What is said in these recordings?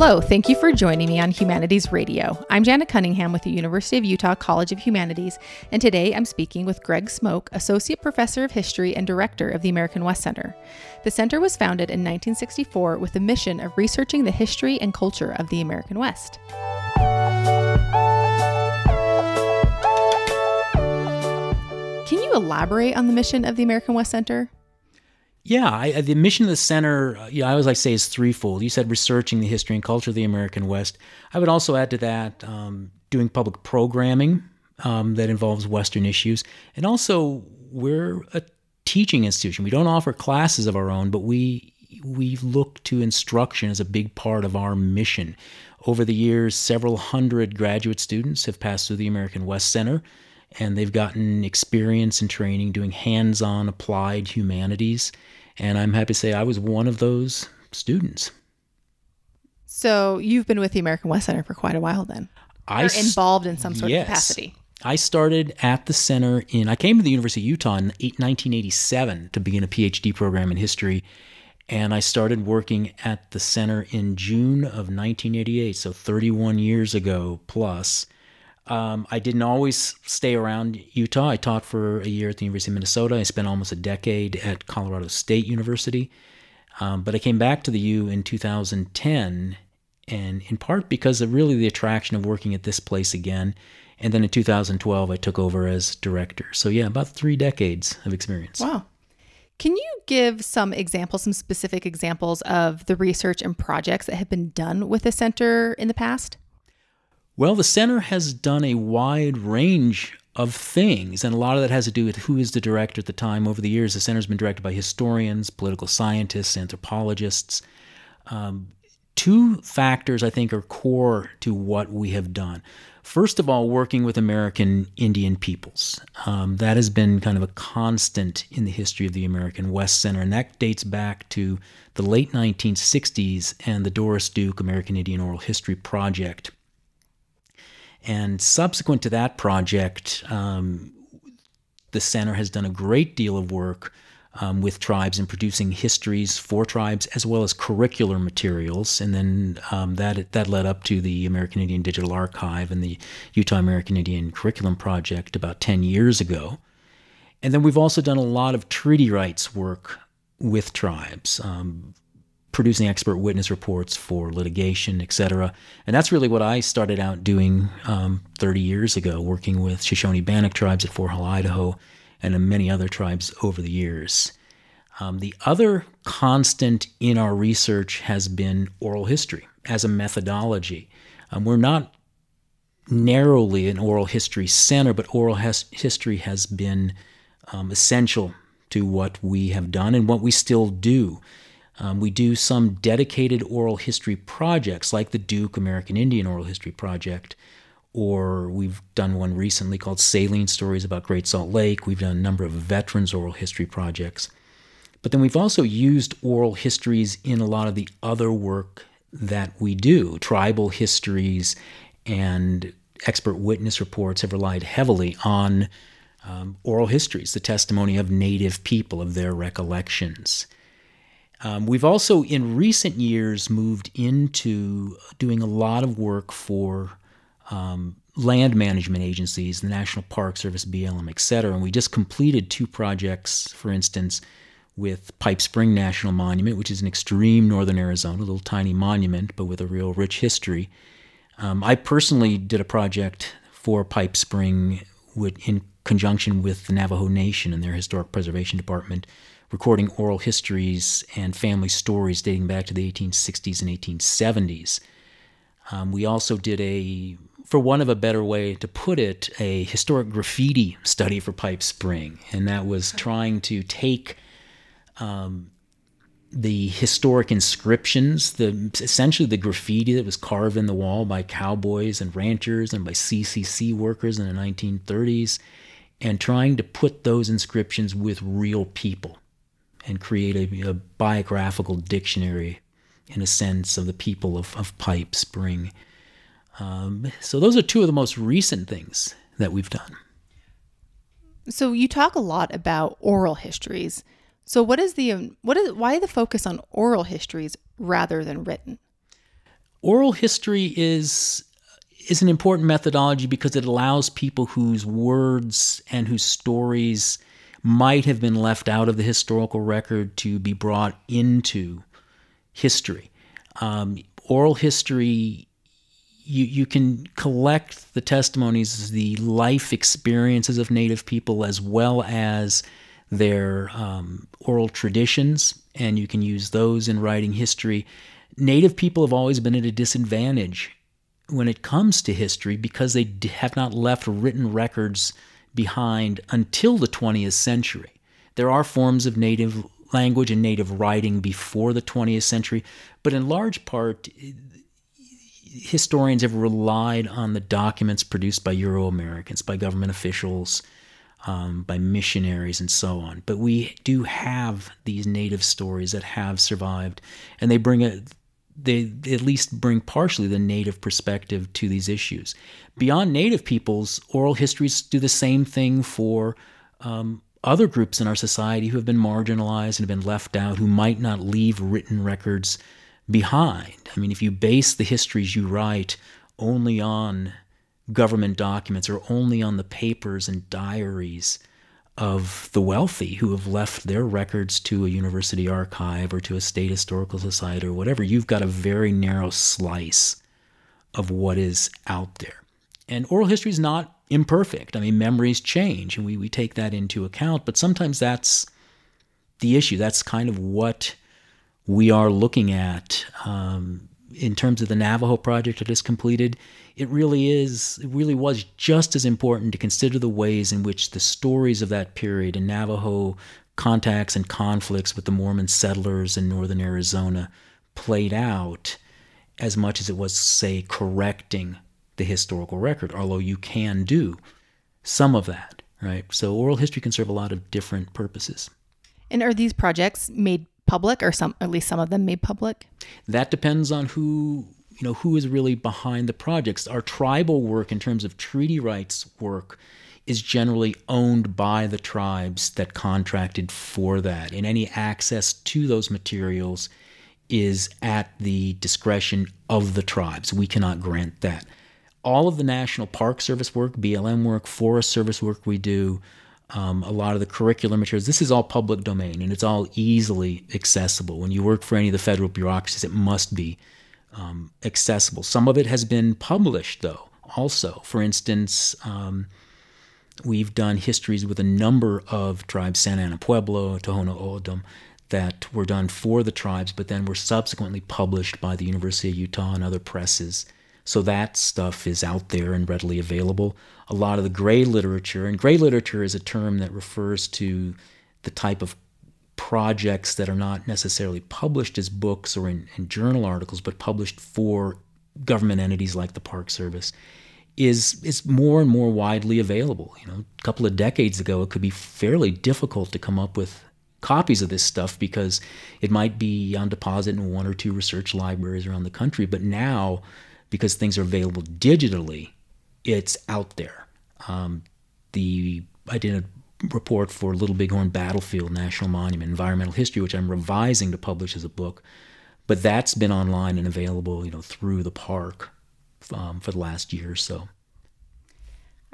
Hello, thank you for joining me on Humanities Radio. I'm Janet Cunningham with the University of Utah College of Humanities, and today I'm speaking with Greg Smoke, Associate Professor of History and Director of the American West Center. The center was founded in 1964 with the mission of researching the history and culture of the American West. Can you elaborate on the mission of the American West Center? Yeah, I, the mission of the center, uh, you know, I always like say is threefold. You said researching the history and culture of the American West. I would also add to that um, doing public programming um, that involves Western issues, and also we're a teaching institution. We don't offer classes of our own, but we we look to instruction as a big part of our mission. Over the years, several hundred graduate students have passed through the American West Center and they've gotten experience and training doing hands on applied humanities and I'm happy to say I was one of those students. So you've been with the American West Center for quite a while then. I or involved in some sort yes. of capacity. I started at the center in, I came to the University of Utah in 1987 to begin a PhD program in history. And I started working at the center in June of 1988, so 31 years ago plus. Um, I didn't always stay around Utah. I taught for a year at the University of Minnesota. I spent almost a decade at Colorado State University. Um, but I came back to the U in 2010, and in part because of really the attraction of working at this place again. And then in 2012, I took over as director. So, yeah, about three decades of experience. Wow. Can you give some examples, some specific examples of the research and projects that have been done with the center in the past? Well, the center has done a wide range of things, and a lot of that has to do with who is the director at the time. Over the years, the center's been directed by historians, political scientists, anthropologists. Um, two factors I think are core to what we have done. First of all, working with American Indian peoples. Um, that has been kind of a constant in the history of the American West Center, and that dates back to the late 1960s and the Doris Duke American Indian Oral History Project and subsequent to that project, um, the center has done a great deal of work um, with tribes in producing histories for tribes as well as curricular materials. And then um, that, that led up to the American Indian Digital Archive and the Utah American Indian Curriculum Project about 10 years ago. And then we've also done a lot of treaty rights work with tribes. Um, producing expert witness reports for litigation, et cetera. And that's really what I started out doing um, 30 years ago, working with Shoshone Bannock tribes at Fort Hill, Idaho, and many other tribes over the years. Um, the other constant in our research has been oral history as a methodology. Um, we're not narrowly an oral history center, but oral has history has been um, essential to what we have done and what we still do. Um, we do some dedicated oral history projects, like the Duke American Indian Oral History Project, or we've done one recently called Saline Stories about Great Salt Lake. We've done a number of veterans oral history projects. But then we've also used oral histories in a lot of the other work that we do. Tribal histories and expert witness reports have relied heavily on um, oral histories, the testimony of native people, of their recollections. Um, we've also, in recent years, moved into doing a lot of work for um, land management agencies, the National Park Service, BLM, et cetera. And we just completed two projects, for instance, with Pipe Spring National Monument, which is in extreme northern Arizona, a little tiny monument, but with a real rich history. Um, I personally did a project for Pipe Spring in conjunction with the Navajo Nation and their Historic Preservation Department recording oral histories and family stories dating back to the 1860s and 1870s. Um, we also did a, for want of a better way to put it, a historic graffiti study for Pipe Spring, and that was trying to take um, the historic inscriptions, the essentially the graffiti that was carved in the wall by cowboys and ranchers and by CCC workers in the 1930s, and trying to put those inscriptions with real people and create a, a biographical dictionary in a sense of the people of, of Pipe Spring. Um, so those are two of the most recent things that we've done. So you talk a lot about oral histories. So what is the um, what is why the focus on oral histories rather than written? Oral history is is an important methodology because it allows people whose words and whose stories might have been left out of the historical record to be brought into history. Um, oral history, you, you can collect the testimonies, the life experiences of Native people, as well as their um, oral traditions, and you can use those in writing history. Native people have always been at a disadvantage when it comes to history because they have not left written records behind until the 20th century. There are forms of native language and native writing before the 20th century, but in large part, historians have relied on the documents produced by Euro Americans, by government officials, um, by missionaries, and so on. But we do have these native stories that have survived, and they bring a they at least bring partially the native perspective to these issues. Beyond native peoples, oral histories do the same thing for um, other groups in our society who have been marginalized and have been left out, who might not leave written records behind. I mean, if you base the histories you write only on government documents or only on the papers and diaries of the wealthy who have left their records to a university archive or to a state historical society or whatever, you've got a very narrow slice of what is out there. And oral history is not imperfect. I mean, memories change and we, we take that into account, but sometimes that's the issue. That's kind of what we are looking at um, in terms of the Navajo project that is just completed, it really is, it really was just as important to consider the ways in which the stories of that period and Navajo contacts and conflicts with the Mormon settlers in northern Arizona played out as much as it was, say, correcting the historical record, although you can do some of that, right? So oral history can serve a lot of different purposes. And are these projects made public or some at least some of them made public? That depends on who you know who is really behind the projects. Our tribal work in terms of treaty rights work is generally owned by the tribes that contracted for that. And any access to those materials is at the discretion of the tribes. We cannot grant that. All of the National Park Service work, BLM work, Forest Service work we do, um, a lot of the curricular materials. This is all public domain and it's all easily accessible. When you work for any of the federal bureaucracies, it must be um, accessible. Some of it has been published, though, also. For instance, um, we've done histories with a number of tribes, Santa Ana Pueblo, Tohono O'odham, that were done for the tribes, but then were subsequently published by the University of Utah and other presses so that stuff is out there and readily available. A lot of the gray literature, and gray literature is a term that refers to the type of projects that are not necessarily published as books or in, in journal articles, but published for government entities like the Park Service is is more and more widely available. You know, a couple of decades ago, it could be fairly difficult to come up with copies of this stuff because it might be on deposit in one or two research libraries around the country. But now, because things are available digitally, it's out there. Um, the I did a report for Little Bighorn Battlefield National Monument Environmental History, which I'm revising to publish as a book, but that's been online and available, you know, through the park um, for the last year or so.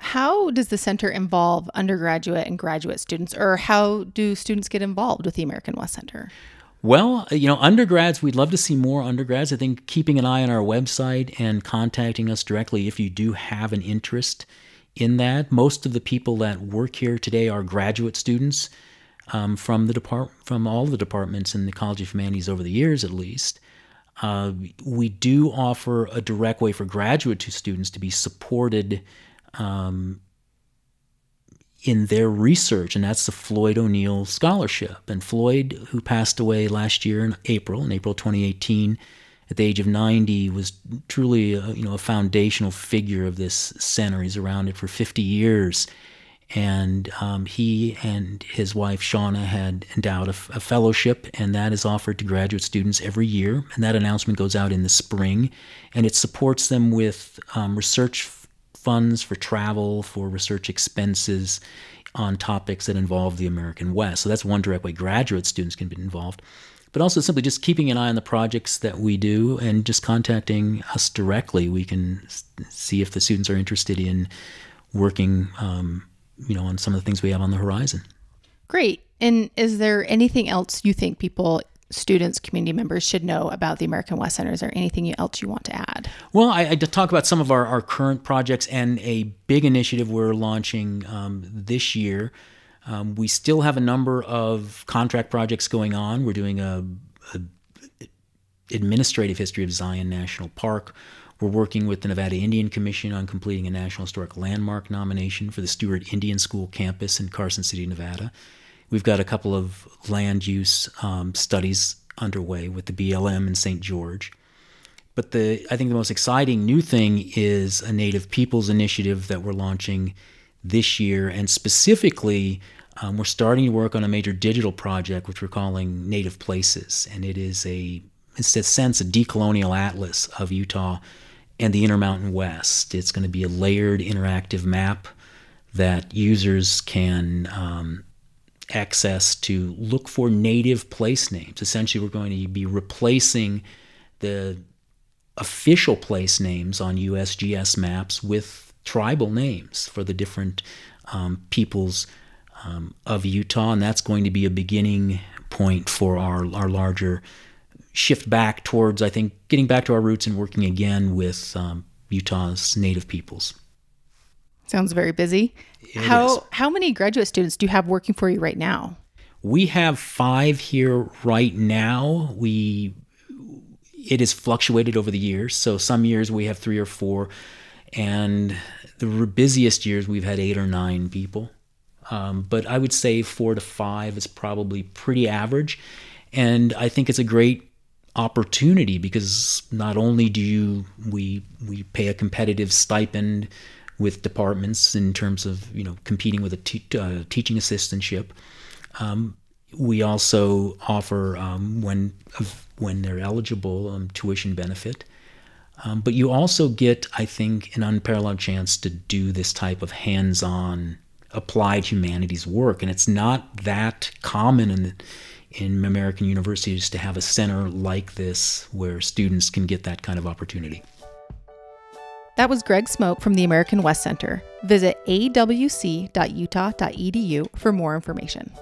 How does the center involve undergraduate and graduate students, or how do students get involved with the American West Center? Well, uh, you know, undergrads, we'd love to see more undergrads. I think keeping an eye on our website and contacting us directly if you do have an interest in that. Most of the people that work here today are graduate students um, from the depart from all the departments in the College of Humanities over the years, at least. Uh, we do offer a direct way for graduate students to be supported um, in their research, and that's the Floyd O'Neill Scholarship. And Floyd, who passed away last year in April, in April 2018, at the age of 90, was truly a, you know a foundational figure of this center. He's around it for 50 years, and um, he and his wife Shauna had endowed a, fellowship, and that is offered to graduate students every year. And that announcement goes out in the spring, and it supports them with um, research funds for travel, for research expenses on topics that involve the American West. So that's one direct way graduate students can be involved. But also simply just keeping an eye on the projects that we do and just contacting us directly. We can see if the students are interested in working, um, you know, on some of the things we have on the horizon. Great. And is there anything else you think people students, community members should know about the American West Center? Is there anything else you want to add? Well, I, I talk about some of our, our current projects and a big initiative we're launching um, this year. Um, we still have a number of contract projects going on. We're doing a, a administrative history of Zion National Park. We're working with the Nevada Indian Commission on completing a National Historic Landmark nomination for the Stewart Indian School campus in Carson City, Nevada. We've got a couple of land use um, studies underway with the BLM in St. George. But the I think the most exciting new thing is a Native Peoples Initiative that we're launching this year, and specifically, um, we're starting to work on a major digital project which we're calling Native Places, and it is a it's a sense a decolonial atlas of Utah and the Intermountain West. It's going to be a layered interactive map that users can um, access to look for native place names. Essentially, we're going to be replacing the official place names on USGS maps with tribal names for the different um, peoples um, of Utah, and that's going to be a beginning point for our, our larger shift back towards, I think, getting back to our roots and working again with um, Utah's native peoples. Sounds very busy how is. how many graduate students do you have working for you right now? We have five here right now. We it has fluctuated over the years. So some years we have three or four, and the busiest years we've had eight or nine people. Um, but I would say four to five is probably pretty average, and I think it's a great opportunity because not only do you we we pay a competitive stipend with departments in terms of you know competing with a te- uh, teaching assistantship. Um, we also offer um, when when they're eligible um, tuition benefit. Um, but you also get, I think, an unparalleled chance to do this type of hands-on applied humanities work, and it's not that common in in American universities to have a center like this where students can get that kind of opportunity. That was Greg Smoke from the American West Center. Visit awc.utah.edu for more information.